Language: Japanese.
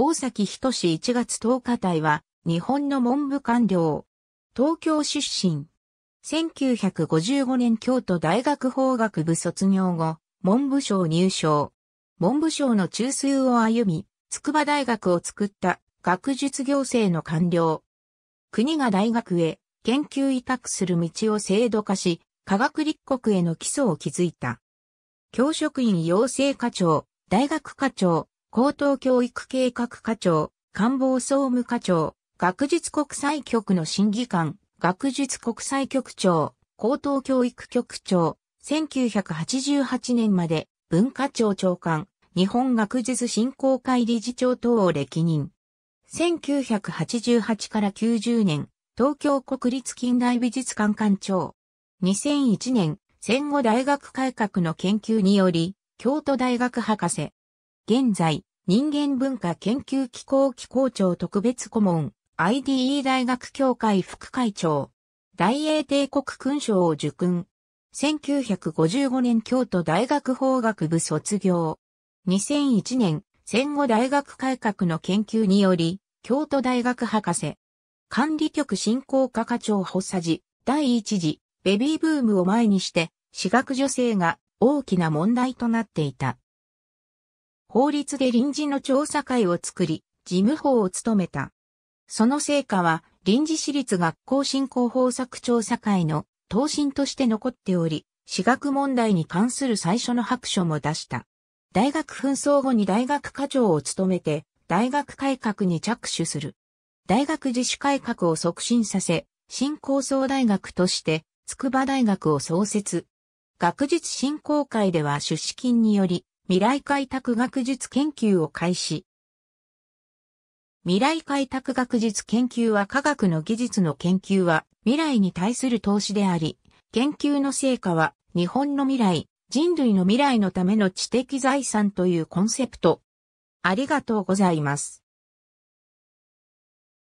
大崎仁志1月10日隊は、日本の文部官僚。東京出身。1955年京都大学法学部卒業後、文部省入省。文部省の中枢を歩み、筑波大学を作った学術行政の官僚。国が大学へ研究委託する道を制度化し、科学立国への基礎を築いた。教職員養成課長、大学課長、高等教育計画課長、官房総務課長、学術国際局の審議官、学術国際局長、高等教育局長、1988年まで文化庁長官、日本学術振興会理事長等を歴任。1988から90年、東京国立近代美術館館長。2001年、戦後大学改革の研究により、京都大学博士、現在、人間文化研究機構機構長特別顧問、IDE 大学協会副会長、大英帝国勲章を受勲。1955年京都大学法学部卒業。2001年、戦後大学改革の研究により、京都大学博士。管理局振興課課長発作時、第一次、ベビーブームを前にして、私学女性が大きな問題となっていた。法律で臨時の調査会を作り、事務法を務めた。その成果は、臨時私立学校振興方策調査会の答申として残っており、私学問題に関する最初の白書も出した。大学紛争後に大学課長を務めて、大学改革に着手する。大学自主改革を促進させ、新高層大学として、筑波大学を創設。学術振興会では出資金により、未来開拓学術研究を開始。未来開拓学術研究は科学の技術の研究は未来に対する投資であり、研究の成果は日本の未来、人類の未来のための知的財産というコンセプト。ありがとうございます。